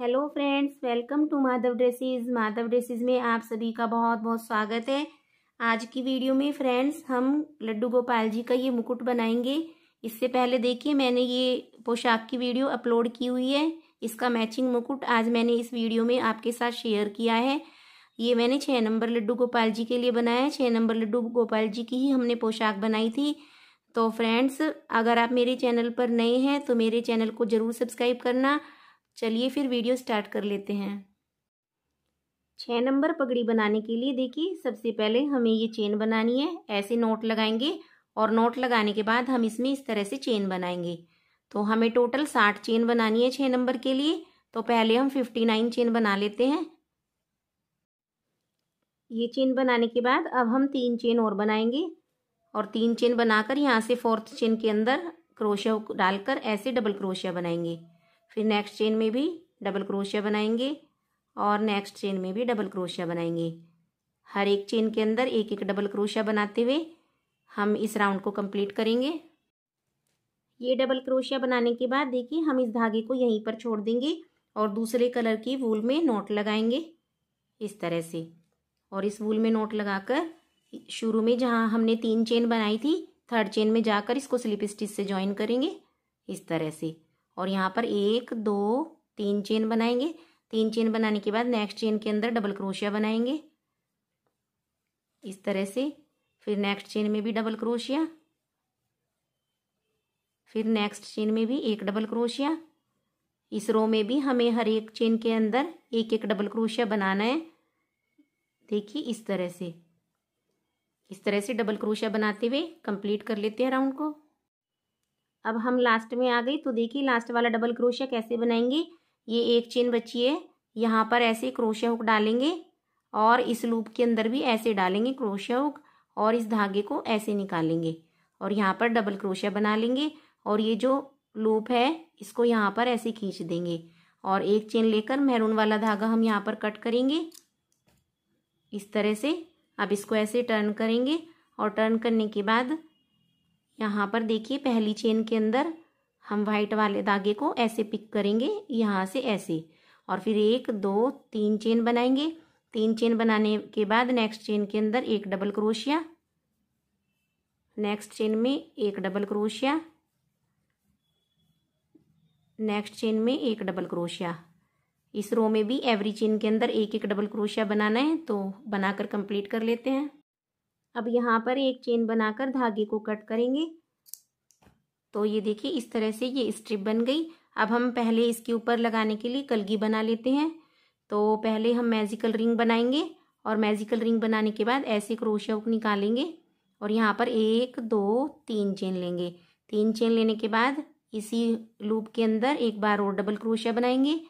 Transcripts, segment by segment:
hello friends welcome to Madhav dresses Madhav dresses में आप सभी का बहुत बहुत स्वागत है आज की वीडियो में फ्रेंड्स हम लड्डू गोपाल जी का ये मुकुट बनाएंगे इससे पहले देखिए मैंने ये पोशाक की वीडियो अपलोड की हुई है इसका मैचिंग मुकुट आज मैंने इस वीडियो में आपके साथ शेयर किया है ये मैंने छः नंबर लड्डू गोपाल जी के लिए बनाया है छः नंबर लड्डू गोपाल जी की ही हमने पोशाक बनाई थी तो फ्रेंड्स अगर आप मेरे चैनल पर नए हैं तो मेरे चैनल को ज़रूर सब्सक्राइब करना चलिए फिर वीडियो स्टार्ट कर लेते हैं छः नंबर पगड़ी बनाने के लिए देखिए सबसे पहले हमें ये चेन बनानी है ऐसे नोट लगाएंगे और नोट लगाने के बाद हम इसमें इस तरह से चेन बनाएंगे तो हमें टोटल साठ चेन बनानी है छः नंबर के लिए तो पहले हम फिफ्टी नाइन चेन बना लेते हैं ये चेन बनाने के बाद अब हम तीन चेन और बनाएंगे और तीन चेन बनाकर यहाँ से फोर्थ चेन के अंदर क्रोशिया डालकर ऐसे डबल क्रोशिया बनाएंगे फिर नेक्स्ट चेन में भी डबल क्रोशिया बनाएंगे और नेक्स्ट चेन में भी डबल क्रोशिया बनाएंगे हर एक चेन के अंदर एक एक डबल क्रोशिया बनाते हुए हम इस राउंड को कंप्लीट करेंगे ये डबल क्रोशिया बनाने के बाद देखिए हम इस धागे को यहीं पर छोड़ देंगे और दूसरे कलर की वूल में नोट लगाएंगे इस तरह से और इस वूल में नोट लगाकर शुरू में जहाँ हमने तीन चेन बनाई थी थर्ड चेन में जाकर इसको स्लिप स्टिच से ज्वाइन करेंगे इस तरह से और यहाँ पर एक दो तीन चेन बनाएंगे तीन चेन बनाने के बाद नेक्स्ट चेन के अंदर डबल क्रोशिया बनाएंगे इस तरह से फिर नेक्स्ट चेन में भी डबल क्रोशिया फिर नेक्स्ट चेन में भी एक डबल क्रोशिया इस रो में भी हमें हर एक चेन के अंदर एक एक डबल क्रोशिया बनाना है देखिए इस तरह से इस तरह से डबल क्रोशिया बनाते हुए कंप्लीट कर लेते हैं राउंड को अब हम लास्ट में आ गई तो देखिए लास्ट वाला डबल क्रोशिया कैसे बनाएंगे ये एक चेन बची है यहाँ पर ऐसे क्रोशिया हुक डालेंगे और इस लूप के अंदर भी ऐसे डालेंगे क्रोशिया हुक और इस धागे को ऐसे निकालेंगे और यहाँ पर डबल क्रोशिया बना लेंगे और ये जो लूप है इसको यहाँ पर ऐसे खींच देंगे और एक चेन लेकर मैरून वाला धागा हम यहाँ पर कट करेंगे इस तरह से अब इसको ऐसे टर्न करेंगे और टर्न करने के बाद यहाँ पर देखिए पहली चेन के अंदर हम वाइट वाले धागे को ऐसे पिक करेंगे यहाँ से ऐसे और फिर एक दो तीन चेन बनाएंगे तीन चेन बनाने के बाद नेक्स्ट चेन के अंदर एक डबल क्रोशिया नेक्स्ट चेन में एक डबल क्रोशिया नेक्स्ट चेन में एक डबल क्रोशिया इस रो में भी एवरी चेन के अंदर एक एक डबल क्रोशिया बनाना है तो बनाकर कंप्लीट कर लेते हैं अब यहाँ पर एक चेन बनाकर धागे को कट करेंगे तो ये देखिए इस तरह से ये स्ट्रिप बन गई अब हम पहले इसके ऊपर लगाने के लिए कलगी बना लेते हैं तो पहले हम मैजिकल रिंग बनाएंगे और मैजिकल रिंग बनाने के बाद ऐसे क्रोशिया हुक निकालेंगे और यहाँ पर एक दो तीन चेन लेंगे तीन चेन लेने के बाद इसी लूप के अंदर एक बार और डबल क्रोशिया बनाएंगे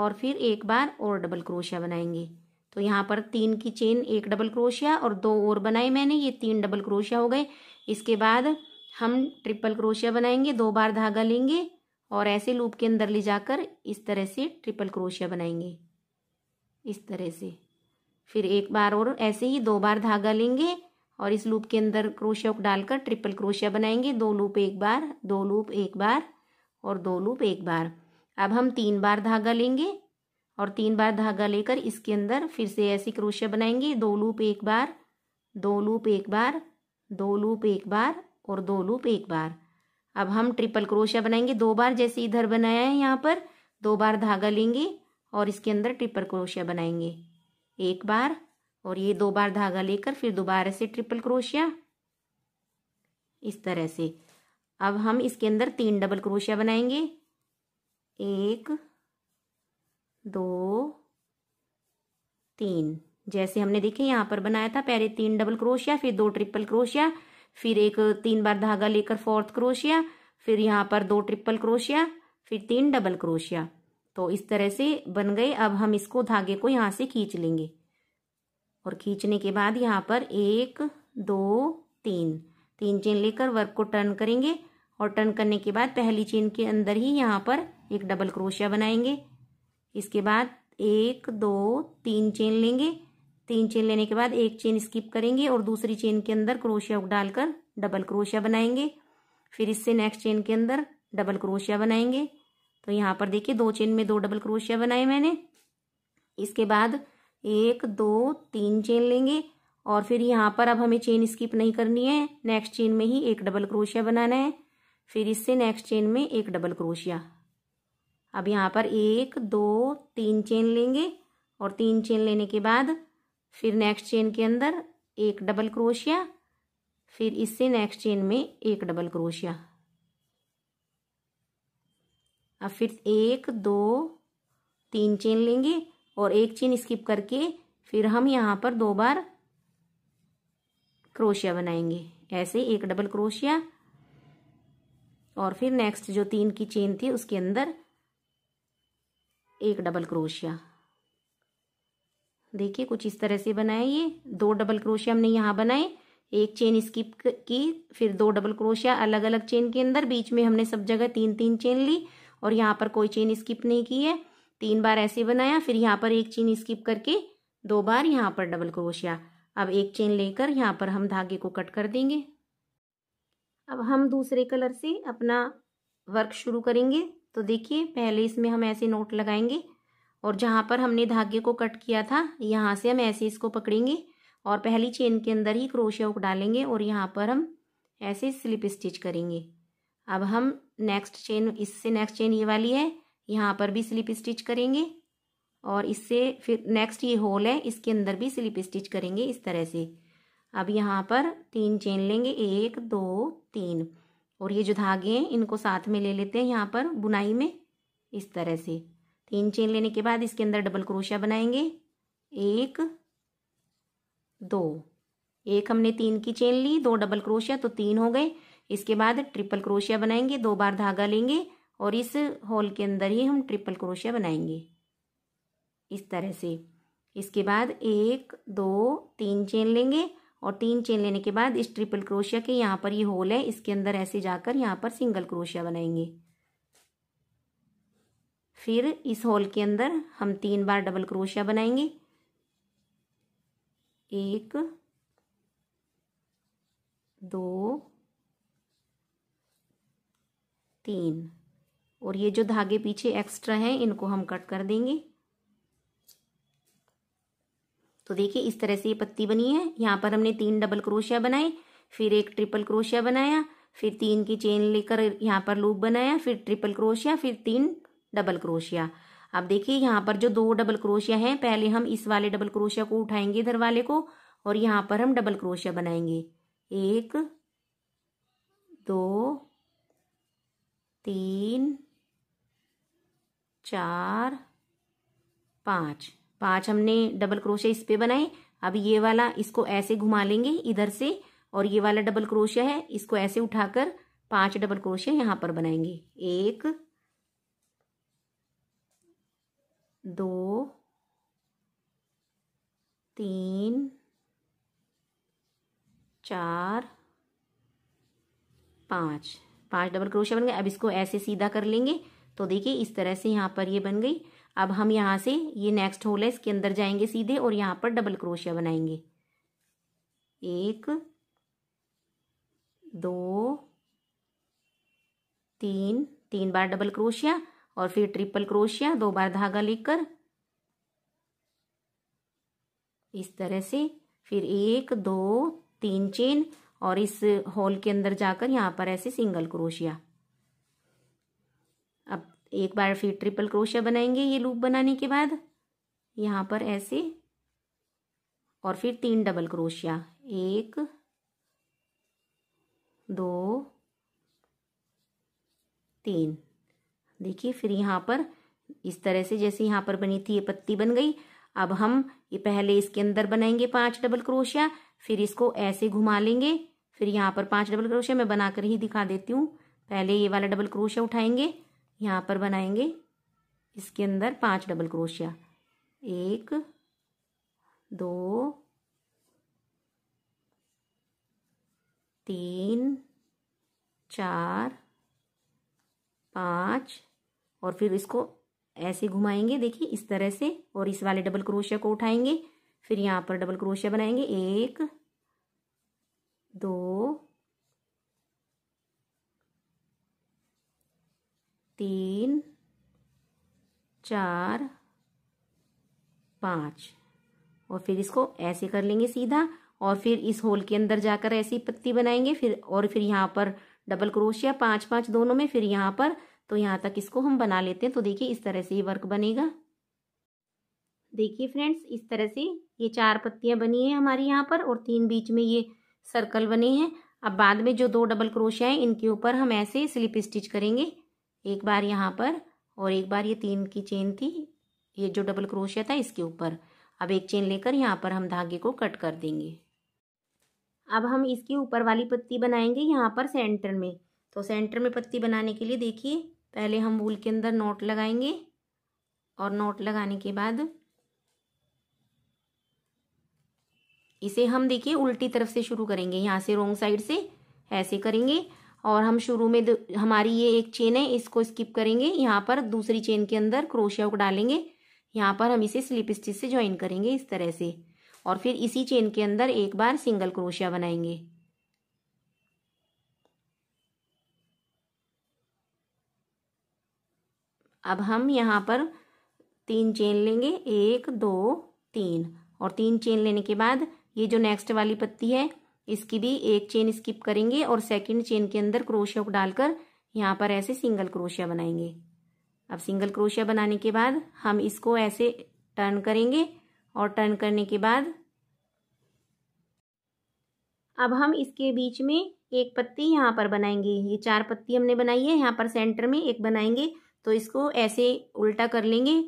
और फिर एक बार और डबल क्रोशिया बनाएंगे तो यहाँ पर तीन की चेन एक डबल क्रोशिया और दो और बनाए मैंने ये तीन डबल क्रोशिया हो गए इसके बाद हम ट्रिपल क्रोशिया बनाएंगे दो बार धागा लेंगे और ऐसे लूप के अंदर ले जाकर इस तरह से ट्रिपल क्रोशिया बनाएंगे इस तरह से फिर एक बार और ऐसे ही दो बार धागा लेंगे और इस लूप के अंदर क्रोशिया को डालकर ट्रिपल क्रोशिया बनाएंगे दो लूप एक बार दो लूप एक बार और दो लूप एक बार अब हम तीन बार धागा लेंगे और तीन बार धागा लेकर इसके अंदर फिर से ऐसी क्रोशिया बनाएंगे दो लूप एक बार दो लूप एक बार दो लूप एक बार और दो लूप एक बार अब हम ट्रिपल क्रोशिया बनाएंगे दो बार जैसे इधर बनाया है यहाँ पर दो बार धागा लेंगे और इसके अंदर ट्रिपल क्रोशिया बनाएंगे एक बार और ये दो बार धागा लेकर फिर दोबारा से ट्रिपल क्रोशिया इस तरह से अब हम इसके अंदर तीन डबल क्रोशिया बनाएंगे एक दो तीन जैसे हमने देखे यहां पर बनाया था पहले तीन डबल क्रोशिया फिर दो ट्रिपल क्रोशिया फिर एक तीन बार धागा लेकर फोर्थ क्रोशिया फिर यहां पर दो ट्रिपल क्रोशिया फिर तीन डबल क्रोशिया तो इस तरह से बन गए अब हम इसको धागे को यहां से खींच लेंगे और खींचने के बाद यहां पर एक दो तीन तीन चेन लेकर वर्क को टर्न करेंगे और टर्न करने के बाद पहली चेन के अंदर ही यहां पर एक डबल क्रोशिया बनाएंगे इसके बाद एक दो तीन चेन लेंगे तीन चेन लेने के बाद एक चेन स्किप करेंगे और दूसरी चेन के अंदर क्रोशिया डालकर डबल क्रोशिया बनाएंगे फिर इससे नेक्स्ट चेन के अंदर डबल क्रोशिया बनाएंगे तो यहाँ पर देखिए दो चेन में दो डबल क्रोशिया बनाए मैंने इसके बाद एक दो तीन चेन लेंगे और फिर यहाँ पर अब हमें चेन स्किप नहीं करनी है नेक्स्ट चेन में ही एक डबल क्रोशिया बनाना है फिर इससे नेक्स्ट चेन में एक डबल क्रोशिया अब यहाँ पर एक दो तीन चेन लेंगे और तीन चेन लेने के बाद फिर नेक्स्ट चेन के अंदर एक डबल क्रोशिया फिर इससे नेक्स्ट चेन में एक डबल क्रोशिया अब फिर एक दो तीन चेन लेंगे और एक चेन स्किप करके फिर हम यहाँ पर दो बार क्रोशिया बनाएंगे ऐसे एक डबल क्रोशिया और फिर नेक्स्ट जो तीन की चेन थी उसके अंदर एक डबल क्रोशिया देखिए कुछ इस तरह से बनाए ये दो डबल क्रोशिया हमने यहाँ बनाए एक चेन स्किप की फिर दो डबल क्रोशिया अलग अलग चेन के अंदर बीच में हमने सब जगह तीन तीन चेन ली और यहाँ पर कोई चेन स्किप नहीं की है तीन बार ऐसे बनाया फिर यहाँ पर एक चेन स्किप करके दो बार यहाँ पर डबल क्रोशिया अब एक चेन लेकर यहाँ पर हम धागे को कट कर देंगे अब हम दूसरे कलर से अपना वर्क शुरू करेंगे तो देखिए पहले इसमें हम ऐसे नोट लगाएंगे और जहाँ पर हमने धागे को कट किया था यहाँ से हम ऐसे इसको पकड़ेंगे और पहली चेन के अंदर ही क्रोशिया उक डालेंगे और यहाँ पर हम ऐसे स्लिप स्टिच करेंगे अब हम नेक्स्ट चेन इससे नेक्स्ट चेन ये वाली है यहाँ पर भी स्लिप स्टिच करेंगे और इससे फिर नेक्स्ट ये होल है इसके अंदर भी स्लिप स्टिच करेंगे इस तरह से अब यहाँ पर तीन चेन लेंगे एक दो तीन और ये जो धागे हैं इनको साथ में ले लेते हैं यहाँ पर बुनाई में इस तरह से तीन चेन लेने के बाद इसके अंदर डबल क्रोशिया बनाएंगे एक दो एक हमने तीन की चेन ली दो डबल क्रोशिया तो तीन हो गए इसके बाद ट्रिपल क्रोशिया बनाएंगे दो बार धागा लेंगे और इस होल के अंदर ही हम ट्रिपल क्रोशिया बनाएंगे इस तरह से इसके बाद एक दो तीन चेन लेंगे और तीन चेन लेने के बाद इस ट्रिपल क्रोशिया के यहाँ पर ये यह होल है इसके अंदर ऐसे जाकर यहाँ पर सिंगल क्रोशिया बनाएंगे फिर इस होल के अंदर हम तीन बार डबल क्रोशिया बनाएंगे एक दो तीन और ये जो धागे पीछे एक्स्ट्रा हैं इनको हम कट कर देंगे तो देखिए इस तरह से ये पत्ती बनी है यहाँ पर हमने तीन डबल क्रोशिया बनाए फिर एक ट्रिपल क्रोशिया बनाया फिर तीन की चेन लेकर यहाँ पर लूप बनाया फिर ट्रिपल क्रोशिया फिर तीन डबल क्रोशिया अब देखिए यहाँ पर जो दो डबल क्रोशिया हैं पहले हम इस वाले डबल क्रोशिया को उठाएंगे इधर वाले को और यहाँ पर हम डबल क्रोशिया बनाएंगे एक दो तीन चार पाँच पांच हमने डबल क्रोशिया इस पे बनाए अब ये वाला इसको ऐसे घुमा लेंगे इधर से और ये वाला डबल क्रोशिया है इसको ऐसे उठाकर पांच डबल क्रोशिया यहाँ पर बनाएंगे एक दो तीन चार पांच पांच डबल क्रोशिया बन गए अब इसको ऐसे सीधा कर लेंगे तो देखिए इस तरह से यहाँ पर ये बन गई अब हम यहाँ से ये नेक्स्ट होल है इसके अंदर जाएंगे सीधे और यहाँ पर डबल क्रोशिया बनाएंगे एक दो तीन तीन बार डबल क्रोशिया और फिर ट्रिपल क्रोशिया दो बार धागा लेकर इस तरह से फिर एक दो तीन चेन और इस हॉल के अंदर जाकर यहाँ पर ऐसे सिंगल क्रोशिया एक बार फिर ट्रिपल क्रोशिया बनाएंगे ये लूप बनाने के बाद यहाँ पर ऐसे और फिर तीन डबल क्रोशिया एक दो तीन देखिए फिर यहाँ पर इस तरह से जैसे यहाँ पर बनी थी ये पत्ती बन गई अब हम ये पहले इसके अंदर बनाएंगे पांच डबल क्रोशिया फिर इसको ऐसे घुमा लेंगे फिर यहाँ पर पांच डबल क्रोशिया मैं बनाकर ही दिखा देती हूँ पहले ये वाला डबल क्रोशिया उठाएंगे यहाँ पर बनाएंगे इसके अंदर पांच डबल क्रोशिया एक दो तीन चार पाँच और फिर इसको ऐसे घुमाएंगे देखिए इस तरह से और इस वाले डबल क्रोशिया को उठाएंगे फिर यहाँ पर डबल क्रोशिया बनाएंगे एक दो तीन चार पाँच और फिर इसको ऐसे कर लेंगे सीधा और फिर इस होल के अंदर जाकर ऐसी पत्ती बनाएंगे फिर और फिर यहाँ पर डबल क्रोशिया पाँच पाँच दोनों में फिर यहाँ पर तो यहाँ तक इसको हम बना लेते हैं तो देखिए इस तरह से ये वर्क बनेगा देखिए फ्रेंड्स इस तरह से ये चार पत्तियाँ बनी हैं हमारी यहाँ पर और तीन बीच में ये सर्कल बने हैं अब बाद में जो दो डबल क्रोशिया हैं इनके ऊपर हम ऐसे स्लिप स्टिच करेंगे एक बार यहाँ पर और एक बार ये तीन की चेन थी ये जो डबल क्रोशिया था इसके ऊपर अब एक चेन लेकर यहाँ पर हम धागे को कट कर देंगे अब हम इसके ऊपर वाली पत्ती बनाएंगे यहाँ पर सेंटर में तो सेंटर में पत्ती बनाने के लिए देखिए पहले हम वूल के अंदर नोट लगाएंगे और नोट लगाने के बाद इसे हम देखिए उल्टी तरफ से शुरू करेंगे यहाँ से रोंग साइड से ऐसे करेंगे और हम शुरू में हमारी ये एक चेन है इसको स्किप करेंगे यहाँ पर दूसरी चेन के अंदर क्रोशिया को डालेंगे यहाँ पर हम इसे स्लिप स्टिच से ज्वाइन करेंगे इस तरह से और फिर इसी चेन के अंदर एक बार सिंगल क्रोशिया बनाएंगे अब हम यहाँ पर तीन चेन लेंगे एक दो तीन और तीन चेन लेने के बाद ये जो नेक्स्ट वाली पत्ती है इसकी भी एक चेन स्किप करेंगे और सेकंड चेन के अंदर क्रोशिया को डालकर यहाँ पर ऐसे सिंगल क्रोशिया बनाएंगे अब सिंगल क्रोशिया बनाने के बाद हम इसको ऐसे टर्न करेंगे और टर्न करने के बाद अब हम इसके बीच में एक पत्ती यहाँ पर बनाएंगे ये चार पत्ती हमने बनाई है यहाँ पर सेंटर में एक बनाएंगे तो इसको ऐसे उल्टा कर लेंगे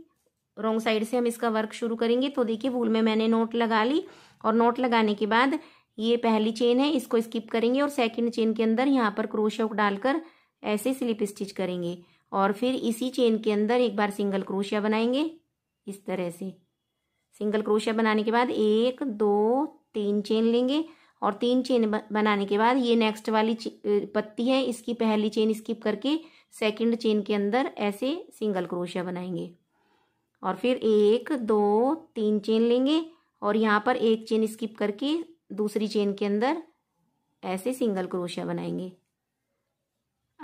रॉन्ग साइड से हम इसका वर्क शुरू करेंगे तो देखिए भूल में मैंने नोट लगा ली और नोट लगाने के बाद ये पहली चेन है इसको स्किप करेंगे और सेकंड चेन के अंदर यहाँ पर क्रोशेट डालकर ऐसे स्लिप स्टिच करेंगे और फिर इसी चेन के अंदर एक बार सिंगल क्रोशिया बनाएंगे इस तरह से सिंगल क्रोशिया बनाने के बाद एक दो तीन चेन लेंगे और तीन चेन बनाने के बाद ये नेक्स्ट वाली पत्ती है इसकी पहली चेन स्किप करके सेकंड चेन के अंदर ऐसे सिंगल क्रोशिया बनाएंगे और फिर एक दो तीन चेन लेंगे और यहाँ पर एक चेन स्किप करके दूसरी चेन के अंदर ऐसे सिंगल क्रोशिया बनाएंगे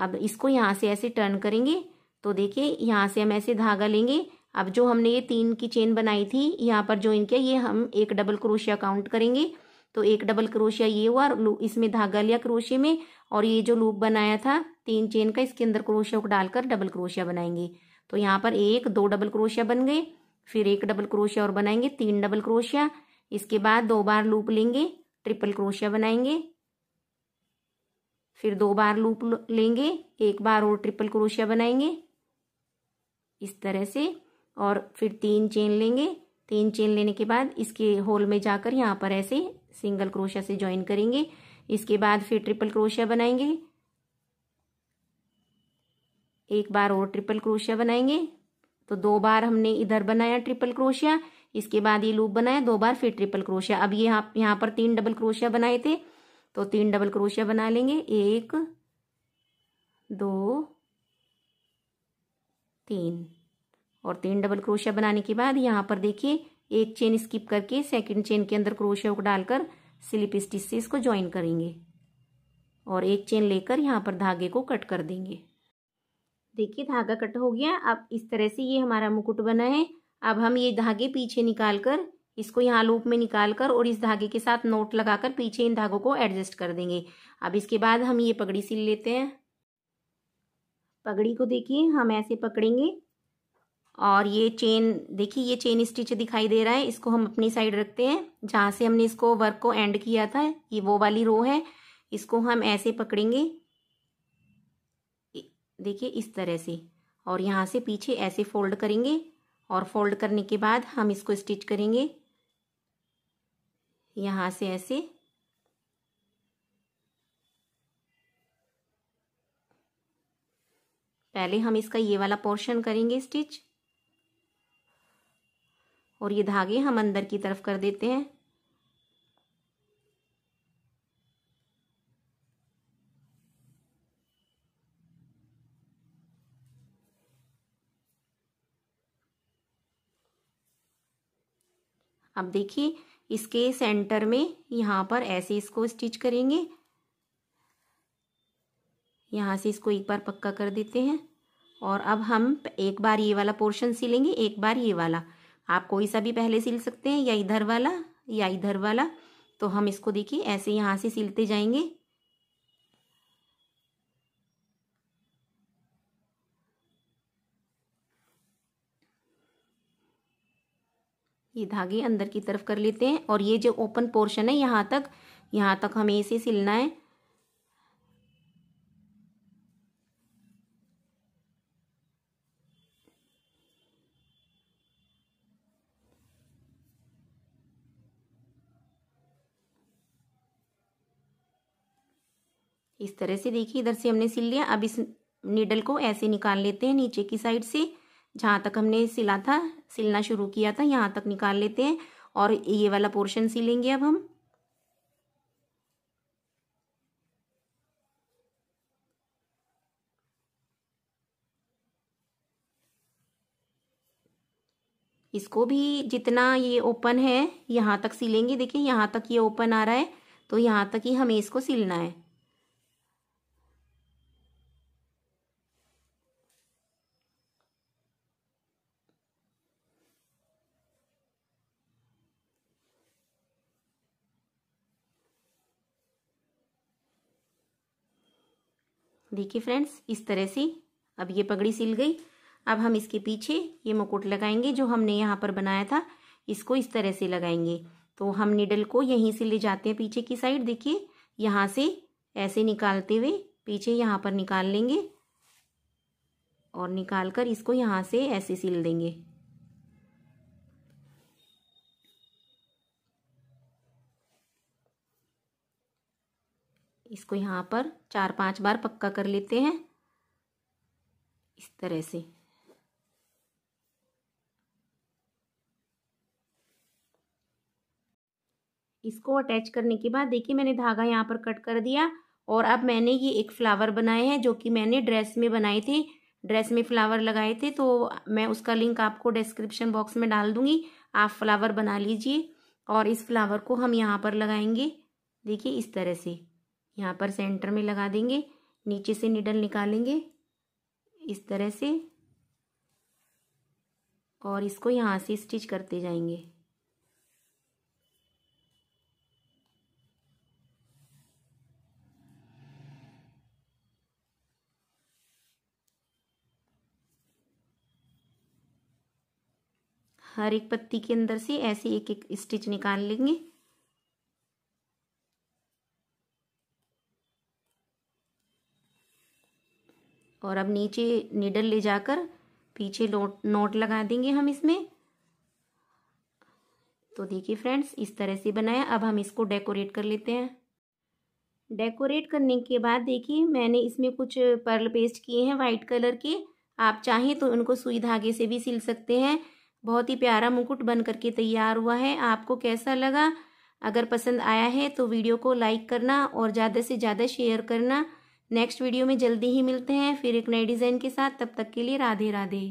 अब इसको यहाँ से ऐसे टर्न करेंगे तो देखिए यहाँ से हम ऐसे धागा लेंगे अब जो हमने ये तीन की चेन बनाई थी यहाँ पर जो किया ये हम एक डबल क्रोशिया काउंट करेंगे तो एक डबल क्रोशिया ये हुआ इसमें धागा लिया क्रोशिया में और ये जो लूप बनाया था तीन चेन का इसके अंदर क्रोशिया को डालकर डबल क्रोशिया बनाएंगे तो यहाँ पर एक दो डबल क्रोशिया बन गए फिर एक डबल क्रोशिया और बनाएंगे तीन डबल क्रोशिया इसके बाद दो बार लूप लेंगे ट्रिपल क्रोशिया बनाएंगे फिर दो बार लूप लेंगे एक बार और ट्रिपल क्रोशिया बनाएंगे इस तरह से और फिर तीन चेन लेंगे तीन चेन लेने के बाद इसके होल में जाकर यहाँ पर ऐसे सिंगल क्रोशिया से ज्वाइन करेंगे इसके बाद फिर ट्रिपल क्रोशिया बनाएंगे एक बार और ट्रिपल क्रोशिया बनाएंगे तो दो बार हमने इधर बनाया ट्रिपल क्रोशिया इसके बाद ये लूप बनाया दो बार फिर ट्रिपल क्रोशिया अब ये आप यहाँ पर तीन डबल क्रोशिया बनाए थे तो तीन डबल क्रोशिया बना लेंगे एक दो तीन और तीन डबल क्रोशिया बनाने के बाद यहाँ पर देखिए एक चेन स्किप करके सेकंड चेन के अंदर क्रोशिया को डालकर स्लिप स्टिच से इसको ज्वाइन करेंगे और एक चेन लेकर यहाँ पर धागे को कट कर देंगे देखिए धागा कट हो गया अब इस तरह से ये हमारा मुकुट बना है अब हम ये धागे पीछे निकाल कर इसको यहाँ लूप में निकाल कर और इस धागे के साथ नोट लगाकर पीछे इन धागों को एडजस्ट कर देंगे अब इसके बाद हम ये पगड़ी सिल लेते हैं पगड़ी को देखिए हम ऐसे पकड़ेंगे और ये चेन देखिए ये चेन स्टिच दिखाई दे रहा है इसको हम अपनी साइड रखते हैं जहाँ से हमने इसको वर्क को एंड किया था ये वो वाली रो है इसको हम ऐसे पकड़ेंगे देखिए इस तरह से और यहाँ से पीछे ऐसे फोल्ड करेंगे और फोल्ड करने के बाद हम इसको स्टिच करेंगे यहाँ से ऐसे पहले हम इसका ये वाला पोर्शन करेंगे स्टिच और ये धागे हम अंदर की तरफ कर देते हैं अब देखिए इसके सेंटर में यहाँ पर ऐसे इसको स्टिच करेंगे यहाँ से इसको एक बार पक्का कर देते हैं और अब हम एक बार ये वाला पोर्शन सिलेंगे एक बार ये वाला आप कोई सा भी पहले सिल सकते हैं या इधर वाला या इधर वाला तो हम इसको देखिए ऐसे यहाँ से सिलते जाएंगे ये धागे अंदर की तरफ कर लेते हैं और ये जो ओपन पोर्शन है यहाँ तक यहाँ तक हमें इसे सिलना है इस तरह से देखिए इधर से हमने सिल लिया अब इस नीडल को ऐसे निकाल लेते हैं नीचे की साइड से जहाँ तक हमने सिला था सिलना शुरू किया था यहाँ तक निकाल लेते हैं और ये वाला पोर्शन सिलेंगे अब हम इसको भी जितना ये ओपन है यहाँ तक सिलेंगे देखिए यहाँ तक ये ओपन आ रहा है तो यहाँ तक ही हमें इसको सिलना है देखिए फ्रेंड्स इस तरह से अब ये पगड़ी सिल गई अब हम इसके पीछे ये मुकुट लगाएंगे जो हमने यहाँ पर बनाया था इसको इस तरह से लगाएंगे तो हम निडल को यहीं से ले जाते हैं पीछे की साइड देखिए यहाँ से ऐसे निकालते हुए पीछे यहाँ पर निकाल लेंगे और निकाल कर इसको यहाँ से ऐसे सिल देंगे इसको यहाँ पर चार पांच बार पक्का कर लेते हैं इस तरह से इसको अटैच करने के बाद देखिए मैंने धागा यहाँ पर कट कर दिया और अब मैंने ये एक फ्लावर बनाए हैं जो कि मैंने ड्रेस में बनाए थे ड्रेस में फ्लावर लगाए थे तो मैं उसका लिंक आपको डिस्क्रिप्शन बॉक्स में डाल दूंगी आप फ्लावर बना लीजिए और इस फ्लावर को हम यहाँ पर लगाएंगे देखिए इस तरह से यहाँ पर सेंटर में लगा देंगे नीचे से निडल निकालेंगे इस तरह से और इसको यहाँ से स्टिच करते जाएंगे हर एक पत्ती के अंदर से ऐसे एक एक स्टिच निकाल लेंगे और अब नीचे निडल ले जाकर पीछे नोट नोट लगा देंगे हम इसमें तो देखिए फ्रेंड्स इस तरह से बनाया अब हम इसको डेकोरेट कर लेते हैं डेकोरेट करने के बाद देखिए मैंने इसमें कुछ पर्ल पेस्ट किए हैं वाइट कलर के आप चाहें तो उनको सुई धागे से भी सिल सकते हैं बहुत ही प्यारा मुकुट बन करके तैयार हुआ है आपको कैसा लगा अगर पसंद आया है तो वीडियो को लाइक करना और ज़्यादा से ज़्यादा शेयर करना नेक्स्ट वीडियो में जल्दी ही मिलते हैं फिर एक नए डिज़ाइन के साथ तब तक के लिए राधे राधे